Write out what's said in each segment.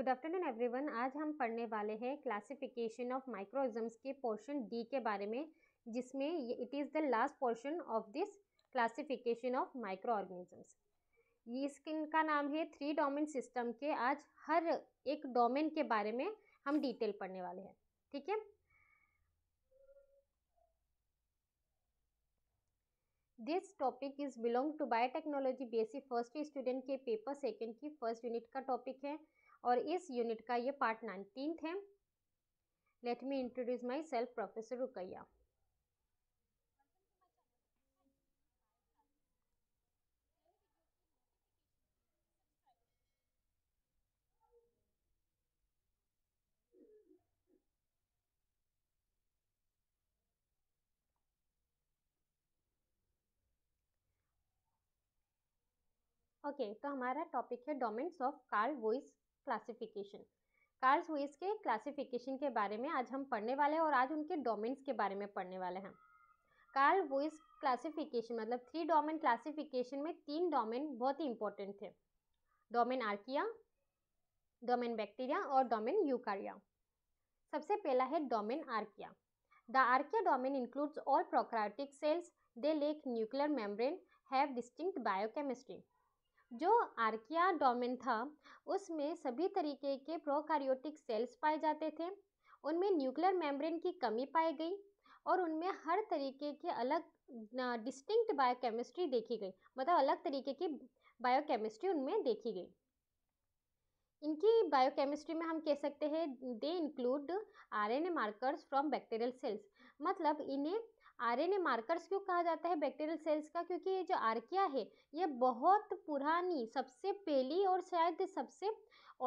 Good afternoon everyone आज हम पढ़ने वाले हैं क्लासिफिकेशन ऑफ माइक्रोइज्म्स के पोर्शन डी के बारे में जिसमें it is the last portion of this classification of microorganisms इसका नाम है थ्री डोमेन सिस्टम के आज हर एक डोमेन के बारे में हम डिटेल पढ़ने वाले हैं ठीक है this topic is belong to biotechnology B S C first year student के पेपर सेकेंड की फर्स्ट यूनिट का टॉपिक है और इस यूनिट का ये पार्ट नाइनटीन है let me introduce myself professor Rukaiya okay okay, तो हमारा टॉपिक है domains of Carl Woese classification Carl Woese के क्लासिफिकेशन के बारे में आज हम पढ़ने वाले हैं और आज उनके डोमेन्स के बारे में पढ़ने वाले हैं कार्ल वुइस क्लासिफिकेशन मतलब थ्री डोमेन क्लासिफिकेशन में तीन डोमेन बहुत ही इंपॉर्टेंट थे डोमेन आर्किया डोमेन बैक्टीरिया और डोमेन यूकारिया सबसे पहला है domain archaea the archaea domain includes all prokaryotic cells they lack nuclear membrane have distinct biochemistry जो आर्किया डोमेन था उसमें सभी तरीके के प्रोकारियोटिक सेल्स पाए जाते थे उनमें न्यूक्लियर मेम्ब्रेन की कमी पाई गई और उनमें हर तरीके के अलग डिस्टिंक्ट बायोकेमिस्ट्री देखी गई मतलब अलग तरीके की बायोकेमिस्ट्री उनमें देखी गई इनकी बायोकेमिस्ट्री में हम कह सकते हैं they include RNA markers from bacterial cells मतलब इन्हें आरएनए मार्कर्स क्यों कहा जाता है बैक्टीरियल सेल्स का क्योंकि ये जो आर्किया है ये बहुत पुरानी सबसे पहली और शायद सबसे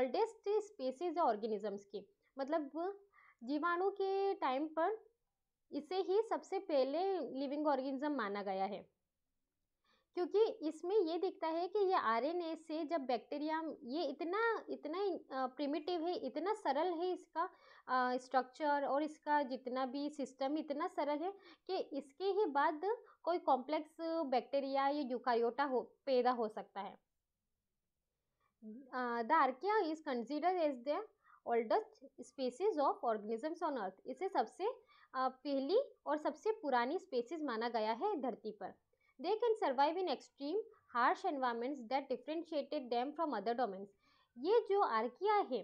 ओल्डेस्ट स्पेसीज है ऑर्गेनिजम्स की मतलब जीवाणु के टाइम पर इसे ही सबसे पहले लिविंग ऑर्गेनिज्म माना गया है क्योंकि इसमें ये दिखता है कि ये आरएनए से जब बैक्टीरिया ये इतना इतना प्रिमिटिव है इतना सरल है इसका स्ट्रक्चर और इसका जितना भी सिस्टम इतना सरल है कि इसके ही बाद कोई कॉम्प्लेक्स बैक्टीरिया या यूकायोटा हो पैदा हो सकता है the archaea is consider as the oldest species of organisms on earth इसे सबसे पहली और सबसे पुरानी स्पीसीज माना गया है धरती पर They can survive in extreme harsh environments that differentiated them from other domains. ये जो आर्किया है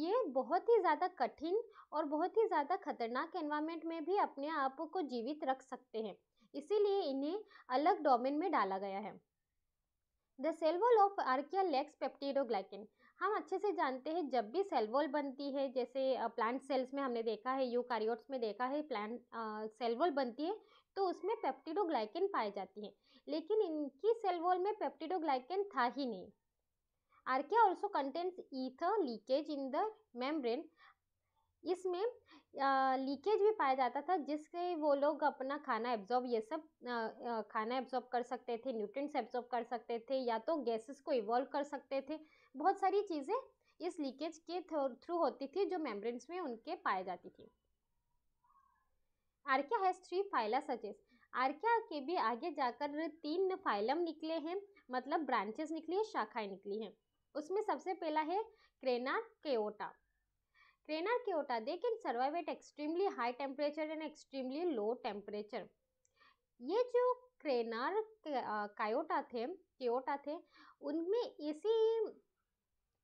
ये बहुत ही ज़्यादा कठिन और बहुत ही ज़्यादा खतरनाक एनवायरनमेंट में भी अपने आप को जीवित रख सकते हैं इसीलिए इन्हें अलग डोमेन में डाला गया है the cell wall of archaea lacks peptidoglycan हम अच्छे से जानते हैं जब भी सेलवॉल बनती है जैसे प्लांट सेल्स में हमने देखा है यू में देखा है प्लांट सेलवॉल बनती है तो उसमें पेप्टिडोग्लाइकन पाई जाती है लेकिन इनकी सेल वॉल में पेप्टिडोग्लाइकन था ही नहीं archaea also contents ether leakage in the membrane इसमें लीकेज भी पाया जाता था जिससे वो लोग अपना खाना एब्जॉर्ब ये सब आ, आ, खाना एब्जॉर्ब कर सकते थे न्यूट्रिएंट्स एब्जॉर्ब कर सकते थे या तो गैसेस को इवॉल्व कर सकते थे बहुत सारी चीज़ें इस लीकेज के थ्रू होती थी जो मेम्ब्रेन्स में उनके पाई जाती थी archaea has three phyla such as archaea के भी आगे जाकर तीन फाइलम निकले हैं मतलब ब्रांचेस निकली है शाखाएं निकली हैं उसमें सबसे पहला है crenarchaeota crenarchaeota they can survive at extremely high temperature and extremely low temperature ये जो क्रेनार कायोटा uh, थे केओटा थे उनमें ऐसी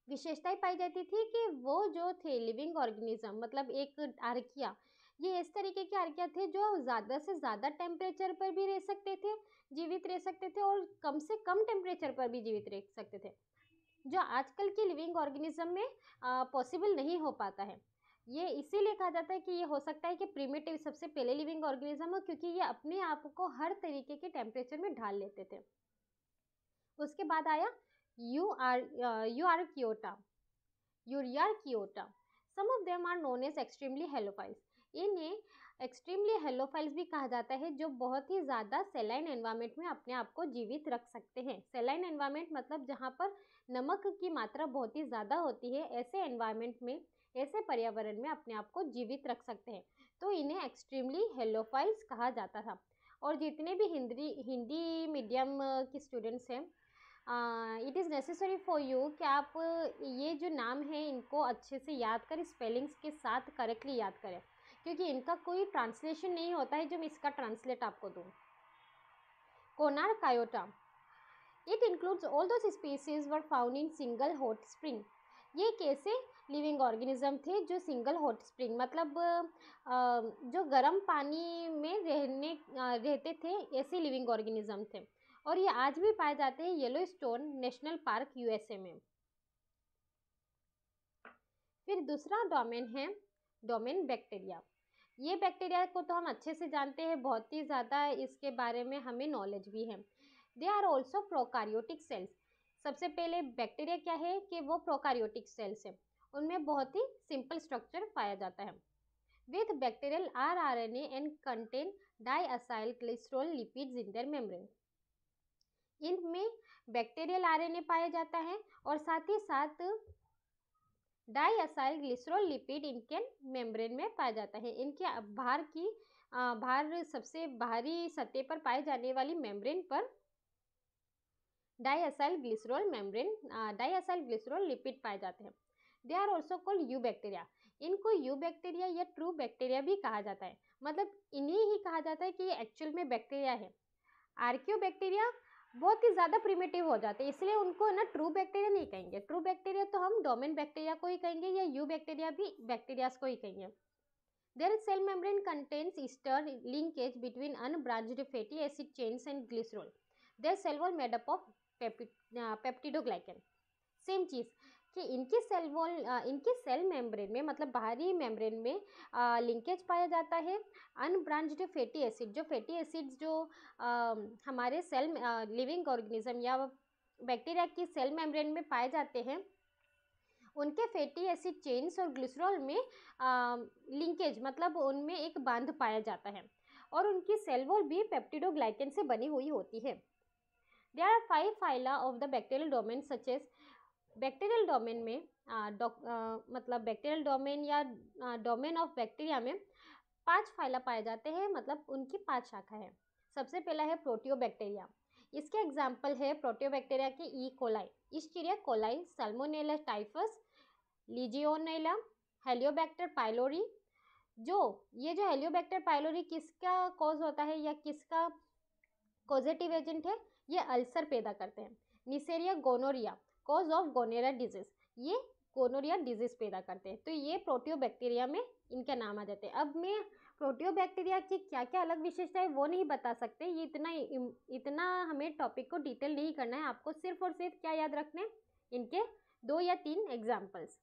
विशेषताएं पाई जाती थी कि वो जो थे लिविंग ऑर्गेनिज्म मतलब एक आर्किया ये इस तरीके की आर्किया थे जो ज़्यादा से ज़्यादा टेम्परेचर पर भी रह सकते थे जीवित रह सकते थे और कम से कम टेम्परेचर पर भी जीवित रह सकते थे जो आजकल के लिविंग ऑर्गेनिज्म में पॉसिबल नहीं हो पाता है ये इसीलिए कहा जाता है कि ये हो सकता है कि प्रीमेटिव सबसे पहले लिविंग ऑर्गेनिज्म हो क्योंकि ये अपने आप को हर तरीके के टेम्परेचर में ढाल लेते थे उसके बाद आया eury euryarchaeota euryarchaeota some of them are known as extremely halophiles इन्हें एक्सट्रीमली हेलोफाइल्स भी कहा जाता है जो बहुत ही ज़्यादा सेलाइन एनवायरनमेंट में अपने आप को जीवित रख सकते हैं सेलाइन एनवायरनमेंट मतलब जहाँ पर नमक की मात्रा बहुत ही ज़्यादा होती है ऐसे एनवायरनमेंट में ऐसे पर्यावरण में अपने आप को जीवित रख सकते हैं तो इन्हें एक्सट्रीमली हेलोफाइल्स कहा जाता था और जितने भी हिंदी हिंदी मीडियम के स्टूडेंट्स हैं it is necessary for you कि आप ये जो नाम है इनको अच्छे से याद कर स्पेलिंग्स के साथ करेक्टली याद करें क्योंकि इनका कोई ट्रांसलेशन नहीं होता है जो मैं इसका ट्रांसलेट आपको दूँ korarchaeota it includes all those species were found in single hot spring ये कैसे लिविंग ऑर्गेनिज्म थे जो सिंगल हॉट स्प्रिंग मतलब जो गर्म पानी में रहने रहते थे ऐसे लिविंग ऑर्गेनिज्म थे और ये आज भी पाए जाते हैं Yellowstone national park USA में फिर दूसरा डोमेन है डोमेन बैक्टीरिया ये बैक्टीरिया को तो हम अच्छे से जानते हैं बहुत ही ज़्यादा इसके बारे में हमें नॉलेज भी है they are also prokaryotic cells सबसे पहले बैक्टीरिया क्या है कि वो प्रोकारियोटिक सेल्स है उनमें बहुत ही सिंपल स्ट्रक्चर पाया जाता है with bacterial R with bacterial rRNA and contain diacylglycerol lipids in their membrane. इनमें बैक्टीरियल आर आरएनए पाया जाता है और साथ ही साथ डाईसाइल ग्लिसरोल लिपिड इनके मेम्ब्रेन में पाया जाता है इनके भार की भार सबसे बाहरी सतह पर पाए जाने वाली मेम्ब्रेन पर diacyl glycerol membrane diacyl glycerol lipid पाए जाते हैं they are also called eubacteria इनको यू बैक्टीरिया या ट्रू बैक्टीरिया भी कहा जाता है मतलब इन्हें ही कहा जाता है कि ये एक्चुअल में बैक्टीरिया है आर्क्यू बैक्टीरिया बहुत ही ज़्यादा प्रिमेटिव हो जाते हैं इसलिए उनको ना ट्रू बैक्टीरिया नहीं कहेंगे ट्रू बैक्टीरिया तो हम डोमेन बैक्टीरिया को ही कहेंगे या यू बैक्टीरिया भी बैक्टीरियाज को ही कहेंगे their cell membrane contains ester linkage between unbranched fatty acid chains and glycerol their cell wall made up of peptidoglycan same चीज़ कि इनके सेल वॉल इनके सेल मेम्ब्रेन में मतलब बाहरी मेम्ब्रेन में आ, लिंकेज पाया जाता है अनब्रांच्ड फैटी एसिड जो फैटी एसिड्स जो आ, हमारे सेल आ, लिविंग ऑर्गेनिज्म या बैक्टीरिया की सेल मेम्ब्रेन में पाए जाते हैं उनके फैटी एसिड चेन्स और ग्लिसरॉल में आ, लिंकेज मतलब उनमें एक बांध पाया जाता है और उनकी सेल वॉल भी पेप्टिडोग्लाइकन से बनी हुई होती है there are five phyla of the bacterial domain such as bacterial domain में आ, आ, मतलब बैक्टीरियल डोमेन या डोमेन ऑफ बैक्टीरिया में पांच फाइला पाए जाते हैं मतलब उनकी पांच शाखा है सबसे पहला है प्रोटियोबैक्टीरिया इसके एग्जाम्पल है बैक्टेरिया के E coli Escherichia coli Salmonella typhus Legionella Helicobacter pylori जो ये जो हेलियोबैक्टर पाइलोरी किसका कॉज होता है या किसका पॉजिटिव एजेंट है ये अल्सर पैदा करते हैं Neisseria gonorrhoea cause of gonorrhoea disease ये गोनोरिया डिजीज पैदा करते हैं तो ये बैक्टीरिया में इनका नाम आ जाते हैं अब मैं बैक्टीरिया की क्या क्या अलग विशेषता है वो नहीं बता सकते ये इतना इतना हमें टॉपिक को डिटेल नहीं करना है आपको सिर्फ और सिर्फ क्या याद रखना है इनके दो या तीन एग्जाम्पल्स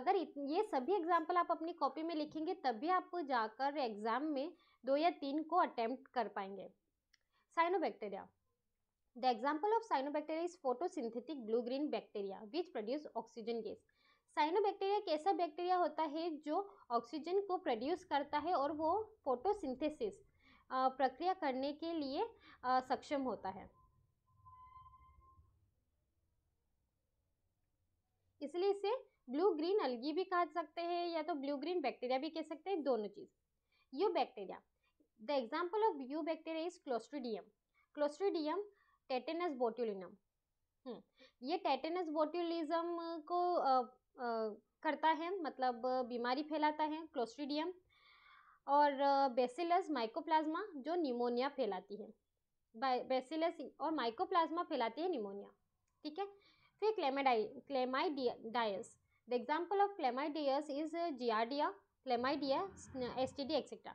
अगर ये सभी एग्जाम्पल आप अपनी कॉपी में लिखेंगे तभी आप जाकर एग्ज़ाम में दो या तीन को अटैम्प्ट कर पाएंगे cyanobacteria The example of cyanobacteria is photosynthetic blue-green bacteria which produce oxygen gas. Cyanobacteria एक ऐसा बैक्टीरिया होता है जो ऑक्सीजन को प्रोड्यूस करता है और वो फोटोसिंथेसिस प्रक्रिया करने के लिए सक्षम होता है इसलिए इसे ब्लू ग्रीन अलगी भी कह सकते हैं या तो ब्लू ग्रीन बैक्टीरिया भी कह सकते हैं दोनों चीज़ eubacteria the example of eubacteria is Clostridium Clostridium tetanus botulinum hmm. ये टेटेनस बोट्यूलिज्म को आ, आ, करता है मतलब बीमारी फैलाता है क्लोस्ट्रीडियम और बेसिलस माइकोप्लाज्मा जो निमोनिया फैलाती है बेसिलस और माइकोप्लाज्मा फैलाती है निमोनिया ठीक है फिर chlamydiae chlamydiae the example of chlamydias is Giardia Chlamydia S T D etcetera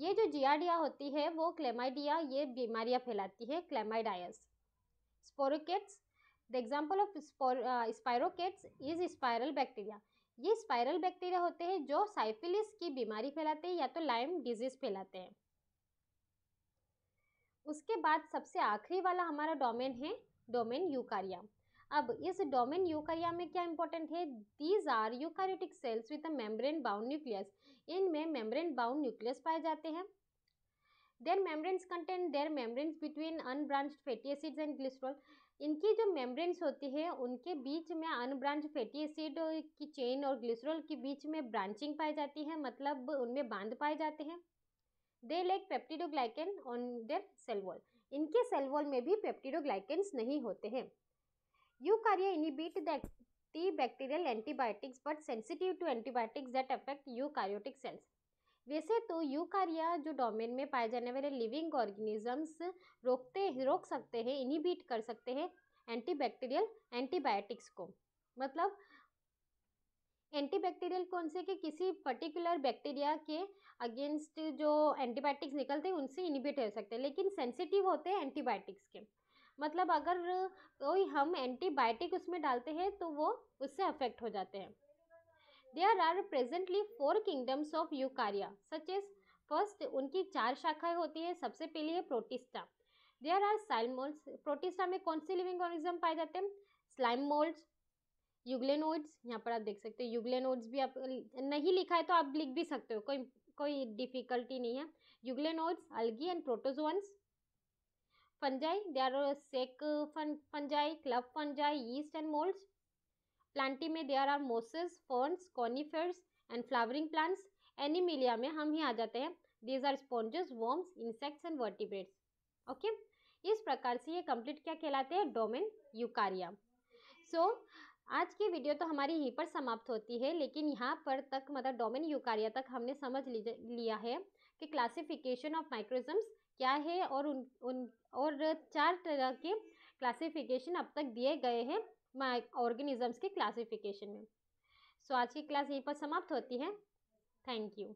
ये जो जियाडिया होती है वो क्लेमाइडिया ये बीमारियाँ फैलाती है chlamydias spirochetes the example of spirochetes is spiral bacteria ये स्पायरल बैक्टीरिया होते हैं जो साइफिलिस की बीमारी फैलाते हैं या तो लाइम डिजीज फैलाते हैं उसके बाद सबसे आखिरी वाला हमारा डोमेन है डोमेन यूकारिया अब इस डोमेन यूकारिया में क्या इंपॉर्टेंट है these are eukaryotic cells with membrane bound nucleus इनमें मेम्ब्रेन बाउंड न्यूक्लियस पाए जाते हैं their membranes content their membranes between unbranched fatty acids and glycerol इनकी जो मेम्ब्रेन्स होती है उनके बीच में अनब्रांच फैटी एसिड की चेन और ग्लिसरॉल के बीच में ब्रांचिंग पाई जाती है मतलब उनमें बांध पाए जाते हैं they lack peptidoglycan on their cell wall इनके सेल वॉल में भी पेप्टिडोग्लाइकन्स नहीं होते हैं Eukarya inhibit the antibiotics antibiotics but sensitive to antibiotics that affect eukaryotic cells. वैसे तो यूकारिया जो डोमेन में पाए जाने वाले लिविंग ऑर्गेनिजम्स रोकते रोक सकते हैं इनिबिट कर सकते हैं एंटीबैक्टीरियल एंटीबायोटिक्स को मतलब एंटीबैक्टीरियल कौन से कि किसी पर्टिकुलर बैक्टीरिया के अगेंस्ट जो एंटीबायोटिक्स निकलते हैं उनसे इनिबिट हो सकते हैं लेकिन सेंसिटिव होते हैं एंटीबायोटिक्स के मतलब अगर कोई हम एंटीबायोटिक उसमें डालते हैं तो वो उससे अफेक्ट हो जाते हैं there are presently four kingdoms of Eukarya such as first उनकी चार शाखाएं होती है सबसे पहली है Protista there are slime moulds Protista में कौन से लिविंग ऑर्गेनिज्म पाए जाते हैं स्लाइम मोल्ड्स यूग्लेनोइड्स यहाँ पर आप देख सकते हो यूग्लेनोइड्स भी आप नहीं लिखा है तो आप लिख भी सकते हो कोई कोई डिफिकल्टी नहीं है euglenoids algae and protozoans fungi there are sec fun, fungi club fungi yeast and molds Plantae there are mosses ferns conifers and flowering plants Animalia में हम ही आ जाते हैं these are sponges worms insects and vertebrates okay इस प्रकार से ये कंप्लीट क्या कहलाते हैं डोमेन यूकारिया सो so, आज की वीडियो तो हमारी यहीं पर समाप्त होती है लेकिन यहाँ पर तक मतलब डोमेन यूकारिया तक हमने समझ लिया है कि क्लासिफिकेशन ऑफ माइक्रोजम्स क्या है और उन उन और चार तरह के क्लासिफिकेशन अब तक दिए गए हैं ऑर्गेनिजम्स के क्लासिफिकेशन में सो so, आज की क्लास यहीं पर समाप्त होती है थैंक यू